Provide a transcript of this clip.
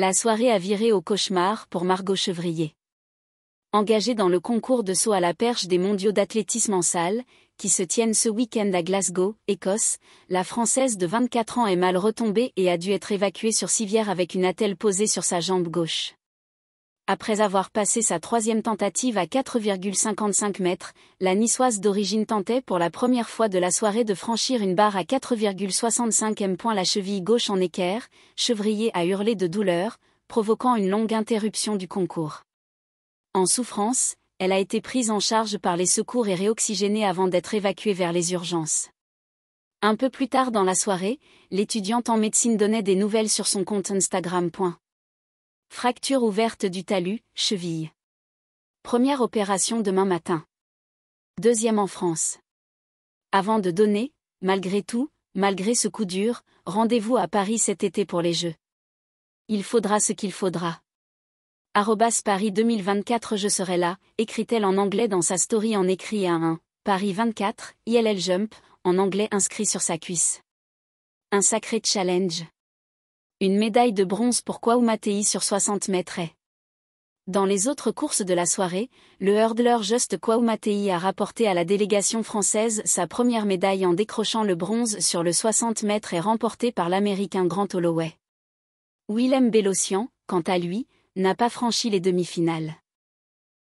La soirée a viré au cauchemar pour Margot Chevrier. Engagée dans le concours de saut à la perche des mondiaux d'athlétisme en salle, qui se tiennent ce week-end à Glasgow, Écosse, la Française de 24 ans est mal retombée et a dû être évacuée sur civière avec une attelle posée sur sa jambe gauche. Après avoir passé sa troisième tentative à 4,55 mètres, la niçoise d'origine tentait pour la première fois de la soirée de franchir une barre à 4,65 m. La cheville gauche en équerre, chevrier a hurlé de douleur, provoquant une longue interruption du concours. En souffrance, elle a été prise en charge par les secours et réoxygénée avant d'être évacuée vers les urgences. Un peu plus tard dans la soirée, l'étudiante en médecine donnait des nouvelles sur son compte Instagram. Fracture ouverte du talus, cheville. Première opération demain matin. Deuxième en France. Avant de donner, malgré tout, malgré ce coup dur, rendez-vous à Paris cet été pour les Jeux. Il faudra ce qu'il faudra. Arrobas Paris 2024 Je serai là, écrit-elle en anglais dans sa story en écrit à un. Paris 24, ILL Jump, en anglais inscrit sur sa cuisse. Un sacré challenge une médaille de bronze pour Matei sur 60 mètres est. Dans les autres courses de la soirée, le hurdler Just Matei a rapporté à la délégation française sa première médaille en décrochant le bronze sur le 60 mètres et remporté par l'Américain Grant Holloway. Willem Bellossian, quant à lui, n'a pas franchi les demi-finales.